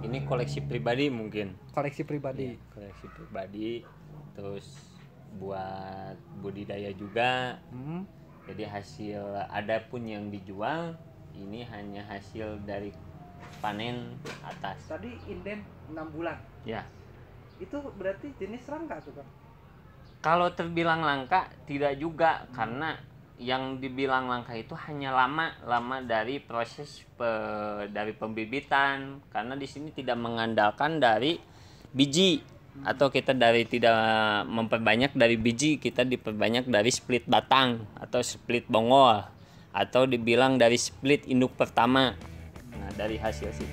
ini koleksi pribadi mungkin koleksi pribadi ya, koleksi pribadi terus buat budidaya juga hmm. jadi hasil ada pun yang dijual ini hanya hasil dari panen atas tadi inden 6 bulan ya itu berarti jenis langka tuh kan kalau terbilang langka tidak juga hmm. karena yang dibilang langka itu hanya lama-lama dari proses pe, dari pembibitan karena di sini tidak mengandalkan dari biji hmm. atau kita dari tidak memperbanyak dari biji kita diperbanyak dari split batang atau split bongol atau dibilang dari split induk pertama nah dari hasil sih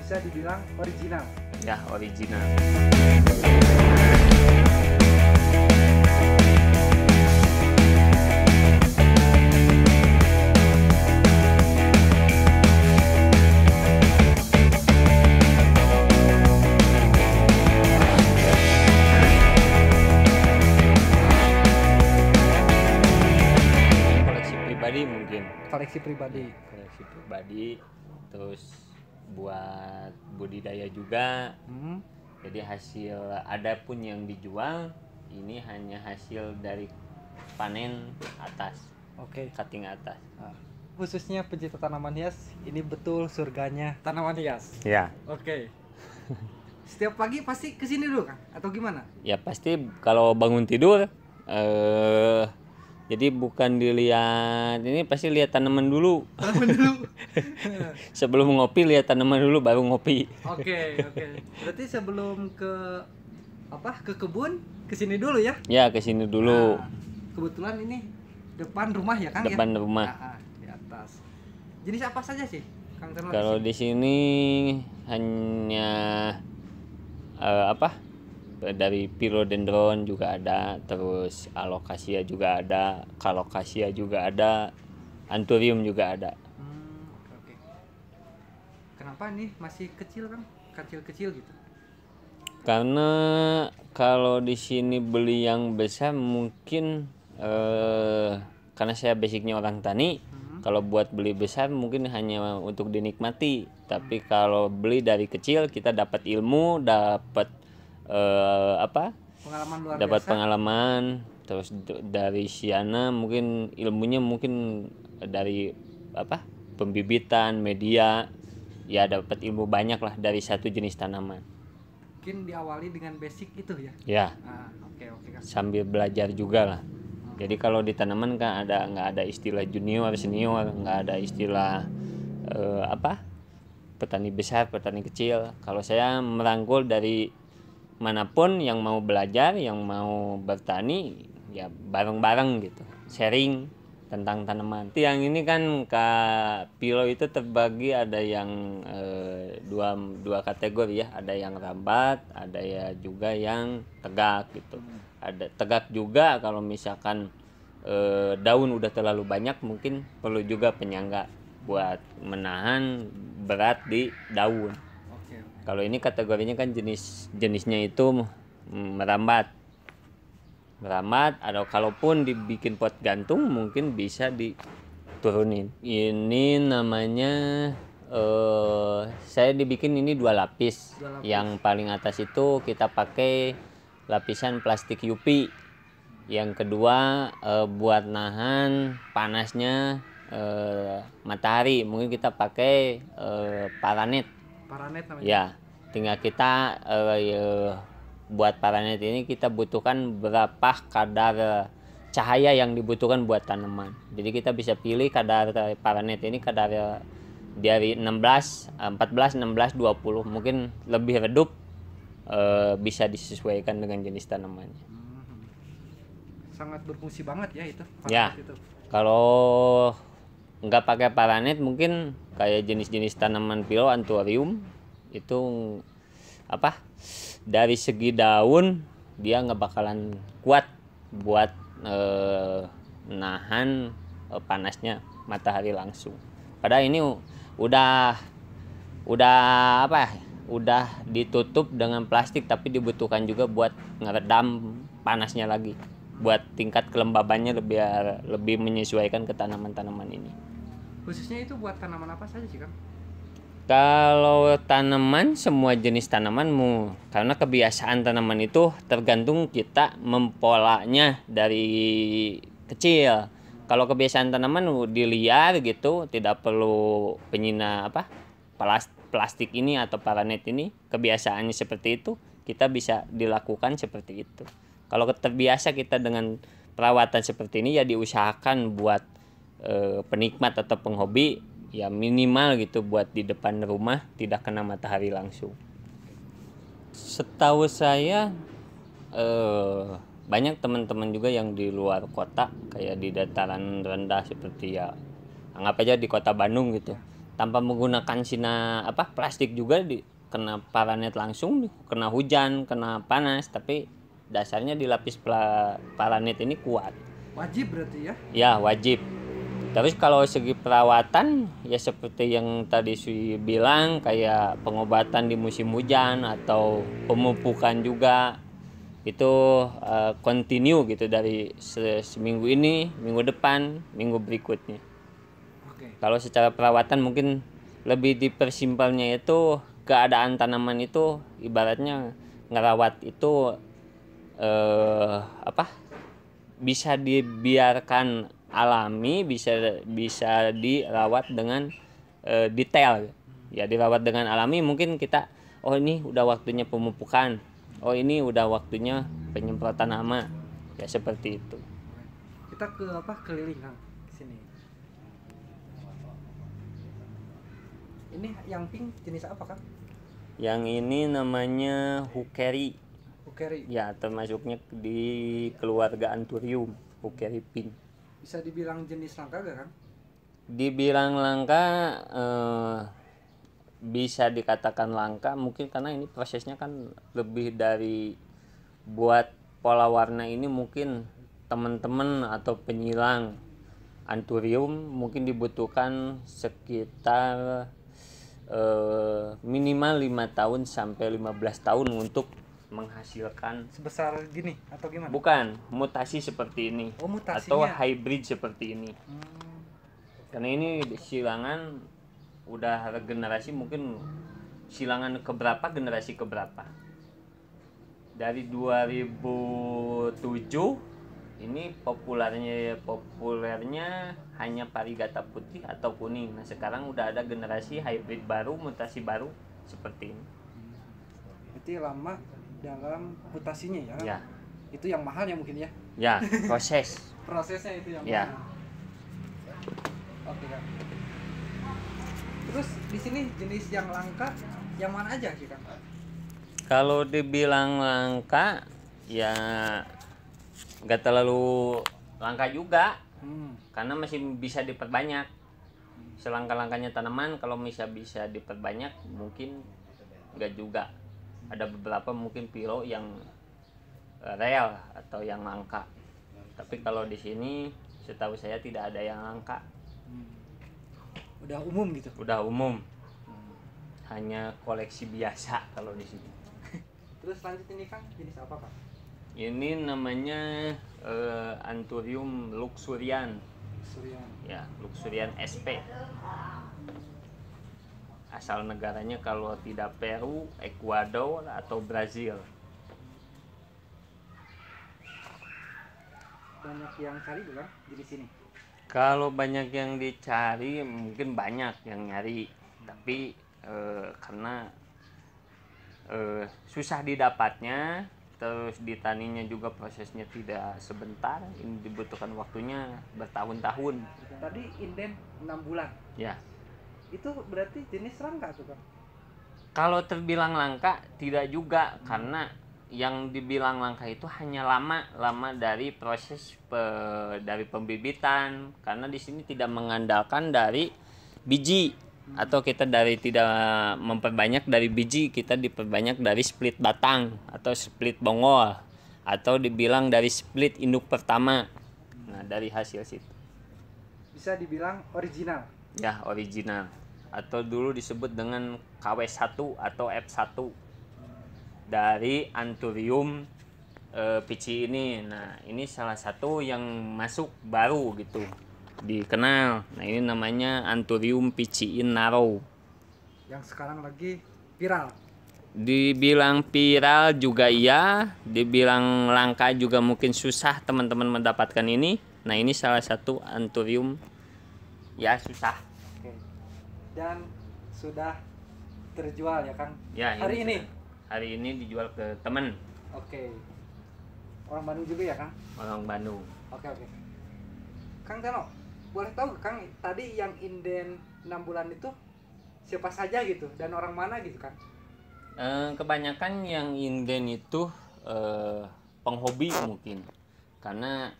bisa dibilang original ya original koleksi pribadi ya, koleksi pribadi terus buat budidaya juga hmm. jadi hasil ada pun yang dijual ini hanya hasil dari panen atas oke okay. cutting atas nah. khususnya pencipta tanaman hias ini betul surganya tanaman hias ya oke okay. setiap pagi pasti kesini dulu kan atau gimana ya pasti kalau bangun tidur eh jadi bukan dilihat ini pasti lihat tanaman dulu. Tanaman dulu. sebelum ngopi lihat tanaman dulu baru ngopi. Oke, okay, oke. Berarti sebelum ke apa? Ke kebun ke sini dulu ya? Ya, ke sini dulu. Nah, kebetulan ini depan rumah ya, Kang ya? Depan ya? rumah. Nah, di atas. Jenis apa saja sih? Kang Kalau di sini hanya uh, apa? Eh, dari pirodendron juga ada terus alokasia juga ada kalokasia juga ada anturium juga ada hmm, okay, okay. kenapa nih masih kecil kan kecil kecil gitu karena kalau di sini beli yang besar mungkin eh, karena saya basicnya orang tani hmm. kalau buat beli besar mungkin hanya untuk dinikmati tapi kalau beli dari kecil kita dapat ilmu dapat uh, apa pengalaman luar dapat biasa. pengalaman terus dari Siana mungkin ilmunya mungkin dari apa pembibitan media ya dapat ilmu banyak lah dari satu jenis tanaman mungkin diawali dengan basic itu ya ya ah, okay, okay, sambil belajar juga lah ah. jadi kalau di tanaman kan ada nggak ada istilah junior senior nggak ada istilah eh, apa petani besar petani kecil kalau saya merangkul dari manapun yang mau belajar yang mau bertani ya bareng-bareng gitu sharing tentang tanaman. Yang ini kan ke Pilo itu terbagi ada yang e, dua dua kategori ya, ada yang rambat, ada ya juga yang tegak gitu. Ada tegak juga kalau misalkan e, daun udah terlalu banyak mungkin perlu juga penyangga buat menahan berat di daun. Kalau ini kategorinya kan jenis jenisnya itu merambat. Merambat atau kalaupun dibikin pot gantung mungkin bisa diturunin. Ini namanya eh saya dibikin ini dua lapis. dua lapis. Yang paling atas itu kita pakai lapisan plastik YUPI. Yang kedua eh, buat nahan panasnya eh, matahari. Mungkin kita pakai eh, paranet Paranet namanya. Ya, tinggal kita uh, uh, buat paranet ini kita butuhkan berapa kadar eh, cahaya yang dibutuhkan buat tanaman. Jadi kita bisa pilih kadar paranet ini kadar dari 16, 14, 16, 20 mungkin lebih redup uh, bisa disesuaikan dengan jenis tanamannya. Hmm. Sangat berfungsi banget ya itu. Ya. Itu. Kalau nggak pakai paranet mungkin kayak jenis-jenis tanaman pilo antuarium itu apa dari segi daun dia nggak bakalan kuat buat eh, nahan eh, panasnya matahari langsung. Padahal ini udah udah apa ya, Udah ditutup dengan plastik tapi dibutuhkan juga buat ngeredam panasnya lagi buat tingkat kelembabannya lebih lebih menyesuaikan ke tanaman-tanaman ini. Khususnya itu buat tanaman apa saja sih, Kang? Kalau tanaman semua jenis tanamanmu karena kebiasaan tanaman itu tergantung kita mempolanya dari kecil. Kalau kebiasaan tanaman di liar gitu tidak perlu penyina apa plastik ini atau paranet ini kebiasaannya seperti itu kita bisa dilakukan seperti itu. Kalau terbiasa kita dengan perawatan seperti ini ya diusahakan buat e, penikmat atau penghobi ya minimal gitu buat di depan rumah tidak kena matahari langsung. Setahu saya e, banyak teman-teman juga yang di luar kota kayak di dataran rendah seperti ya anggap aja di kota Bandung gitu tanpa menggunakan sina apa plastik juga di kena paranet langsung kena hujan kena panas tapi dasarnya di lapis planet ini kuat. Wajib berarti ya? Ya wajib. Terus kalau segi perawatan ya seperti yang tadi Sui bilang kayak pengobatan di musim hujan atau pemupukan juga itu uh, continue gitu dari se seminggu ini, minggu depan, minggu berikutnya. Okay. Kalau secara perawatan mungkin lebih dipersimpelnya itu keadaan tanaman itu ibaratnya ngerawat itu uh, apa bisa dibiarkan alami bisa bisa dirawat dengan uh, detail ya dirawat dengan alami mungkin kita oh ini udah waktunya pemupukan oh ini udah waktunya penyemprotan hama ya seperti itu kita ke apa keliling kan sini ini yang pink jenis apa kan yang ini namanya hukeri Pukeri. Ya, termasuknya di keluarga Anturium, Pukeri pink. Bisa dibilang jenis langka gak, Kang? Dibilang langka eh, bisa dikatakan langka mungkin karena ini prosesnya kan lebih dari buat pola warna ini mungkin teman-teman atau penyilang anturium mungkin dibutuhkan sekitar eh, minimal 5 tahun sampai 15 tahun untuk menghasilkan sebesar gini atau gimana? Bukan, mutasi seperti ini. Oh, mutasinya. Atau hybrid seperti ini. Hmm. Karena ini silangan udah generasi mungkin silangan keberapa generasi keberapa. Dari 2007 ini populernya populernya hanya parigata putih atau kuning. Nah, sekarang udah ada generasi hybrid baru, mutasi baru seperti ini. Berarti lama dalam mutasinya ya, ya. itu yang mahal ya mungkin ya ya proses prosesnya itu yang ya. mahal oke kan terus di sini jenis yang langka yang mana aja sih kan kalau dibilang langka ya nggak terlalu langka juga hmm. karena masih bisa diperbanyak selangka-langkanya tanaman kalau bisa bisa diperbanyak mungkin nggak juga ada beberapa mungkin piro yang eh, real atau yang langka tapi kalau di sini setahu saya tidak ada yang langka hmm. udah umum gitu udah umum hmm. hanya koleksi biasa kalau di sini terus lanjut ini kang jenis apa pak ini namanya uh, eh, Anthurium luxurian luxurian ya luxurian sp asal negaranya kalau tidak Peru, Ekuador atau Brazil. Banyak yang cari juga di sini? Kalau banyak yang dicari mungkin banyak yang nyari, tapi e, karena e, susah didapatnya, terus ditaninya juga prosesnya tidak sebentar ini dibutuhkan waktunya bertahun-tahun tadi inden enam bulan ya itu berarti jenis langka tuh kalau terbilang langka tidak juga hmm. karena yang dibilang langka itu hanya lama lama dari proses pe, dari pembibitan karena di sini tidak mengandalkan dari biji hmm. atau kita dari tidak memperbanyak dari biji kita diperbanyak dari split batang atau split bongol atau dibilang dari split induk pertama nah dari hasil situ bisa dibilang original ya original atau dulu disebut dengan KW1 atau F1 dari anturium e, eh, PC ini. Nah, ini salah satu yang masuk baru gitu. Dikenal. Nah, ini namanya anturium PC Narrow Yang sekarang lagi viral. Dibilang viral juga iya, dibilang langka juga mungkin susah teman-teman mendapatkan ini. Nah, ini salah satu anturium ya susah dan sudah terjual ya Kang? Ya, hari ini. ini? Hari ini dijual ke temen. Oke. Orang Bandung juga ya Kang? Orang Bandung. Oke oke. Kang Tano, boleh tahu Kang tadi yang inden 6 bulan itu siapa saja gitu dan orang mana gitu Kang? Eh, kebanyakan yang inden itu eh, penghobi mungkin karena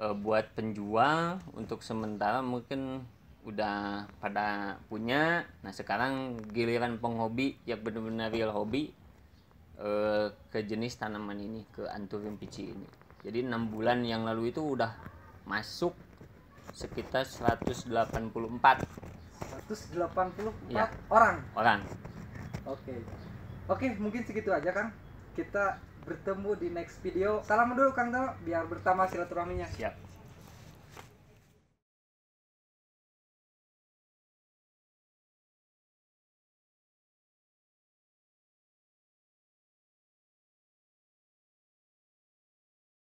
eh, buat penjual untuk sementara mungkin udah pada punya nah sekarang giliran penghobi yang benar-benar real hobi eh, ke jenis tanaman ini ke anturium pici ini jadi enam bulan yang lalu itu udah masuk sekitar 184 184 ya. orang orang oke oke mungkin segitu aja Kang kita bertemu di next video salam dulu Kang Tano biar bertambah silaturahminya siap